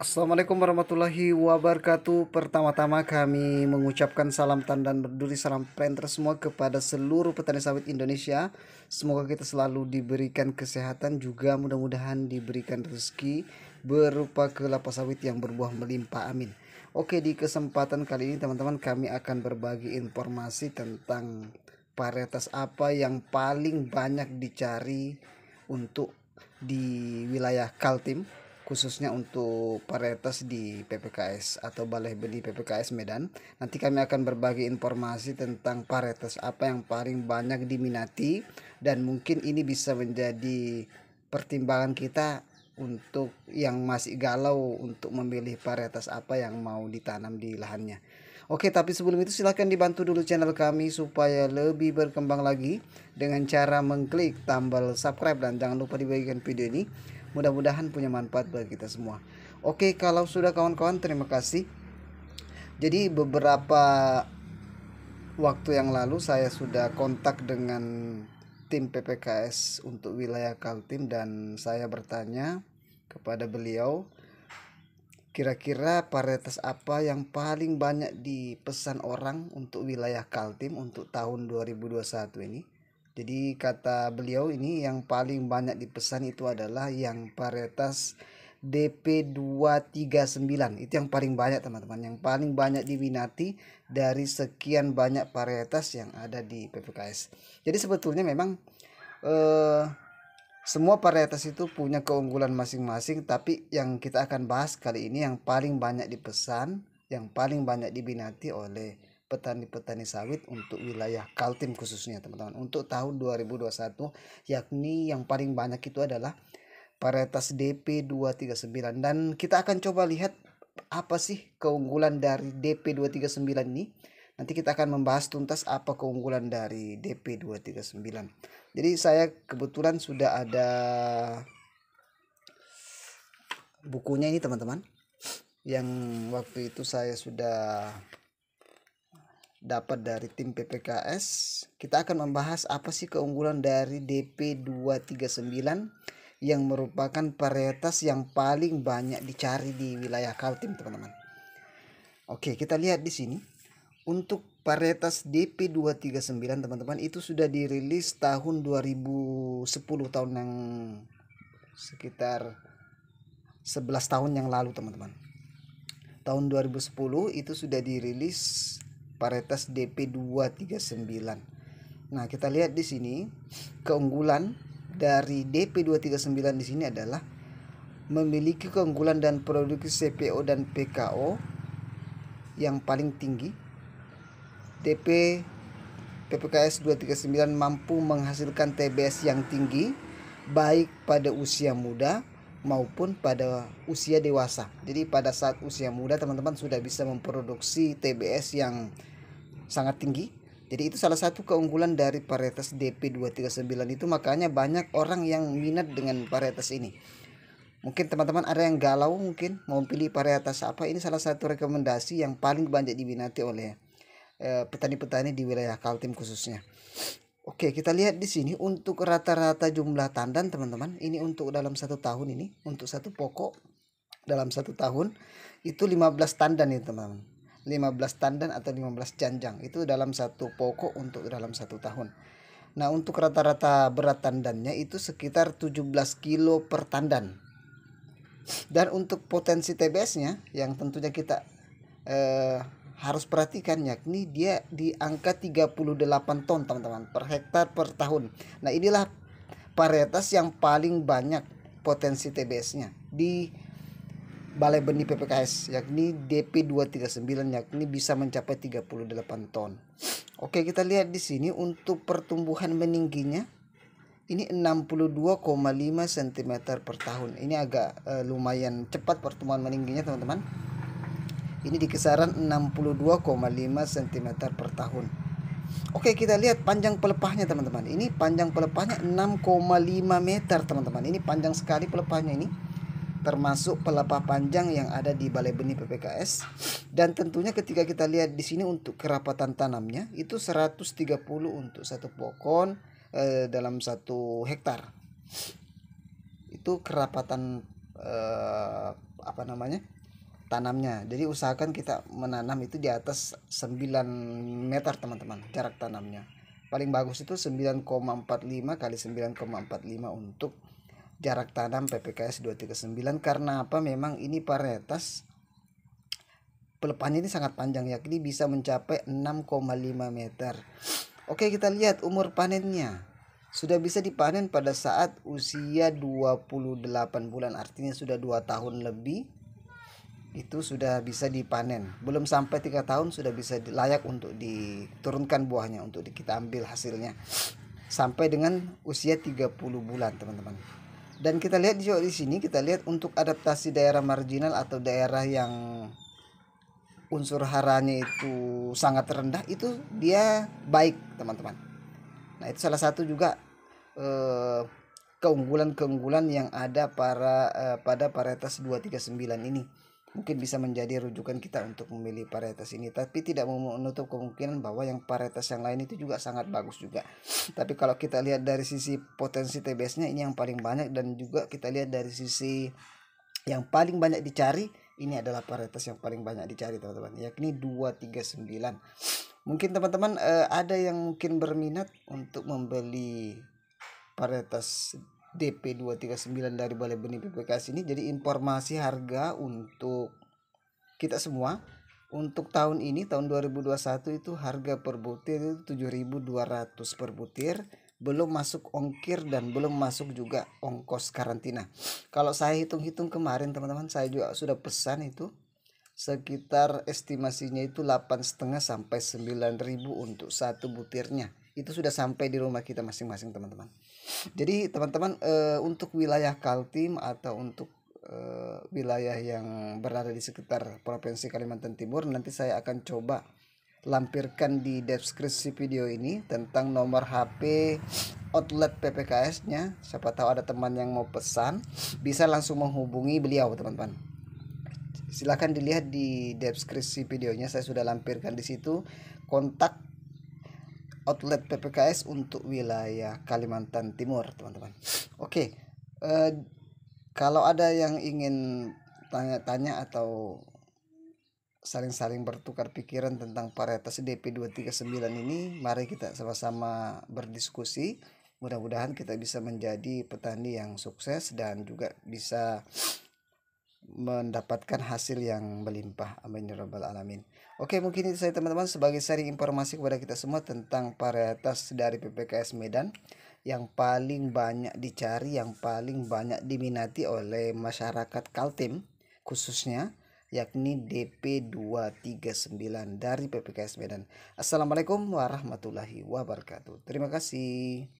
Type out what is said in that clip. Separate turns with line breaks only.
Assalamualaikum warahmatullahi wabarakatuh. Pertama-tama kami mengucapkan salam tandan berduri salam planter semua kepada seluruh petani sawit Indonesia. Semoga kita selalu diberikan kesehatan juga mudah-mudahan diberikan rezeki berupa kelapa sawit yang berbuah melimpah. Amin. Oke, di kesempatan kali ini teman-teman kami akan berbagi informasi tentang varietas apa yang paling banyak dicari untuk di wilayah Kaltim khususnya untuk paritas di PPKS atau Balai Beli PPKS Medan. Nanti kami akan berbagi informasi tentang paritas apa yang paling banyak diminati dan mungkin ini bisa menjadi pertimbangan kita untuk yang masih galau untuk memilih paritas apa yang mau ditanam di lahannya. Oke, tapi sebelum itu silahkan dibantu dulu channel kami supaya lebih berkembang lagi dengan cara mengklik tombol subscribe dan jangan lupa dibagikan video ini mudah-mudahan punya manfaat bagi kita semua oke kalau sudah kawan-kawan terima kasih jadi beberapa waktu yang lalu saya sudah kontak dengan tim PPKS untuk wilayah Kaltim dan saya bertanya kepada beliau kira-kira paritas apa yang paling banyak dipesan orang untuk wilayah Kaltim untuk tahun 2021 ini jadi kata beliau ini yang paling banyak dipesan itu adalah yang varietas DP239 itu yang paling banyak teman-teman yang paling banyak diminati dari sekian banyak varietas yang ada di PPKS jadi sebetulnya memang eh, semua varietas itu punya keunggulan masing-masing tapi yang kita akan bahas kali ini yang paling banyak dipesan yang paling banyak diminati oleh petani-petani sawit untuk wilayah Kaltim khususnya teman-teman. Untuk tahun 2021 yakni yang paling banyak itu adalah varietas DP239 dan kita akan coba lihat apa sih keunggulan dari DP239 ini. Nanti kita akan membahas tuntas apa keunggulan dari DP239. Jadi saya kebetulan sudah ada bukunya ini teman-teman yang waktu itu saya sudah dapat dari tim PPKS. Kita akan membahas apa sih keunggulan dari DP239 yang merupakan varietas yang paling banyak dicari di wilayah Kaltim, teman-teman. Oke, kita lihat di sini. Untuk varietas DP239, teman-teman, itu sudah dirilis tahun 2010 tahun yang sekitar 11 tahun yang lalu, teman-teman. Tahun 2010 itu sudah dirilis paritas DP239. Nah, kita lihat di sini keunggulan dari DP239 di sini adalah memiliki keunggulan dan produksi CPO dan PKO yang paling tinggi. DP PPKS 239 mampu menghasilkan TBS yang tinggi baik pada usia muda maupun pada usia dewasa. Jadi pada saat usia muda teman-teman sudah bisa memproduksi TBS yang sangat tinggi. Jadi itu salah satu keunggulan dari varietas DP239 itu makanya banyak orang yang minat dengan varietas ini. Mungkin teman-teman ada yang galau mungkin mau pilih varietas apa ini salah satu rekomendasi yang paling banyak diminati oleh eh, petani-petani di wilayah Kaltim khususnya. Oke, kita lihat di sini untuk rata-rata jumlah tandan teman-teman. Ini untuk dalam satu tahun ini, untuk satu pokok dalam satu tahun itu 15 tandan ya teman-teman. 15 tandan atau 15 janjang itu dalam satu pokok untuk dalam satu tahun nah untuk rata-rata berat tandannya itu sekitar 17 kilo per tandan dan untuk potensi TBS-nya yang tentunya kita eh, harus perhatikan yakni dia di angka 38 ton teman-teman per hektar per tahun nah inilah varietas yang paling banyak potensi TBS-nya di Balai Benih PPKS yakni DP 239 yakni bisa mencapai 38 ton. Oke, kita lihat di sini untuk pertumbuhan meningginya ini 62,5 cm per tahun. Ini agak e, lumayan cepat pertumbuhan meningginya, teman-teman. Ini di kisaran 62,5 cm per tahun. Oke, kita lihat panjang pelepahnya, teman-teman. Ini panjang pelepahnya 6,5 meter, teman-teman. Ini panjang sekali pelepahnya ini termasuk pelapa panjang yang ada di Balai Benih PPKS dan tentunya ketika kita lihat di sini untuk kerapatan tanamnya itu 130 untuk satu pohon eh, dalam satu hektar itu kerapatan eh, apa namanya tanamnya jadi usahakan kita menanam itu di atas 9 meter teman-teman jarak tanamnya paling bagus itu 9,45 kali 9,45 untuk jarak tanam PPKS 239 karena apa memang ini varietas pelepahnya ini sangat panjang yakni bisa mencapai 6,5 meter. Oke kita lihat umur panennya. Sudah bisa dipanen pada saat usia 28 bulan artinya sudah 2 tahun lebih itu sudah bisa dipanen. Belum sampai 3 tahun sudah bisa layak untuk diturunkan buahnya untuk kita ambil hasilnya. Sampai dengan usia 30 bulan teman-teman. Dan kita lihat di sini kita lihat untuk adaptasi daerah marginal atau daerah yang unsur haranya itu sangat rendah itu dia baik teman-teman. Nah itu salah satu juga eh, keunggulan-keunggulan yang ada para eh, pada paritas 239 ini mungkin bisa menjadi rujukan kita untuk memilih varietas ini tapi tidak menutup kemungkinan bahwa yang varietas yang lain itu juga sangat bagus juga tapi kalau kita lihat dari sisi potensi TBS-nya ini yang paling banyak dan juga kita lihat dari sisi yang paling banyak dicari ini adalah varietas yang paling banyak dicari teman-teman yakni 239 mungkin teman-teman eh, ada yang mungkin berminat untuk membeli varietas DP239 dari Balai Benih PPKS ini jadi informasi harga untuk kita semua untuk tahun ini tahun 2021 itu harga per butir itu 7.200 per butir belum masuk ongkir dan belum masuk juga ongkos karantina kalau saya hitung-hitung kemarin teman-teman saya juga sudah pesan itu sekitar estimasinya itu 8,5 sampai 9.000 untuk satu butirnya itu sudah sampai di rumah kita masing-masing teman-teman. Jadi teman-teman e, untuk wilayah Kaltim atau untuk e, wilayah yang berada di sekitar provinsi Kalimantan Timur nanti saya akan coba lampirkan di deskripsi video ini tentang nomor HP outlet PPKS-nya. Siapa tahu ada teman yang mau pesan, bisa langsung menghubungi beliau, teman-teman. Silahkan dilihat di deskripsi videonya, saya sudah lampirkan di situ kontak outlet PPKS untuk wilayah Kalimantan Timur teman-teman oke uh, kalau ada yang ingin tanya-tanya atau saling-saling bertukar pikiran tentang varietas DP239 ini mari kita sama-sama berdiskusi mudah-mudahan kita bisa menjadi petani yang sukses dan juga bisa mendapatkan hasil yang melimpah Amin ya rabbal alamin. Oke, mungkin itu saya teman-teman sebagai sharing informasi kepada kita semua tentang varietas dari PPKS Medan yang paling banyak dicari, yang paling banyak diminati oleh masyarakat Kaltim khususnya yakni DP239 dari PPKS Medan. Assalamualaikum warahmatullahi wabarakatuh. Terima kasih.